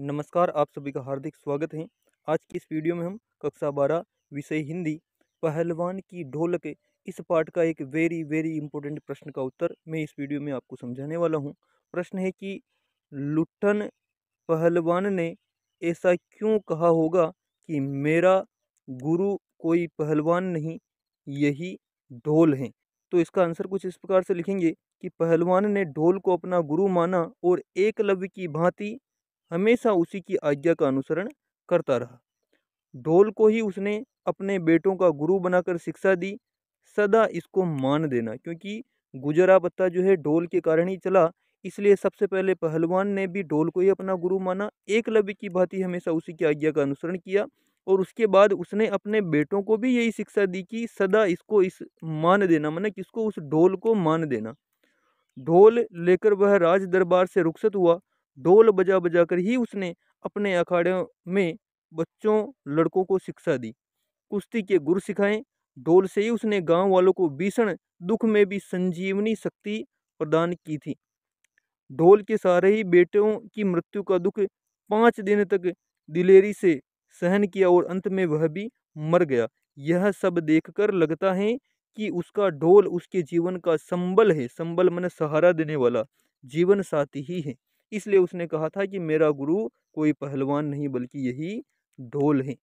नमस्कार आप सभी का हार्दिक स्वागत है आज की इस वीडियो में हम कक्षा बारह विषय हिंदी पहलवान की ढोलक इस पार्ट का एक वेरी वेरी इंपॉर्टेंट प्रश्न का उत्तर मैं इस वीडियो में आपको समझाने वाला हूँ प्रश्न है कि लुट्ठन पहलवान ने ऐसा क्यों कहा होगा कि मेरा गुरु कोई पहलवान नहीं यही ढोल है तो इसका आंसर कुछ इस प्रकार से लिखेंगे कि पहलवान ने ढोल को अपना गुरु माना और एकलव्य की भांति हमेशा उसी की आज्ञा का अनुसरण करता रहा ढोल को ही उसने अपने बेटों का गुरु बनाकर शिक्षा दी सदा इसको मान देना क्योंकि गुजरा पत्ता जो है ढोल के कारण ही चला इसलिए सबसे पहले पहलवान ने भी ढोल को ही अपना गुरु माना एकलव्य की भांति हमेशा उसी की आज्ञा का अनुसरण किया और उसके बाद उसने अपने बेटों को भी यही शिक्षा दी कि सदा इसको इस मान देना माना किसको उस ढोल को मान देना ढोल लेकर वह राज दरबार से रुखसत हुआ ढोल बजा बजा कर ही उसने अपने अखाड़ों में बच्चों लड़कों को शिक्षा दी कुश्ती के गुर सिखाए ढोल से ही उसने गांव वालों को भीषण दुख में भी संजीवनी शक्ति प्रदान की थी ढोल के सारे ही बेटों की मृत्यु का दुख पाँच दिन तक दिलेरी से सहन किया और अंत में वह भी मर गया यह सब देखकर लगता है कि उसका ढोल उसके जीवन का संबल है संबल मन सहारा देने वाला जीवन साथी ही है इसलिए उसने कहा था कि मेरा गुरु कोई पहलवान नहीं बल्कि यही ढोल है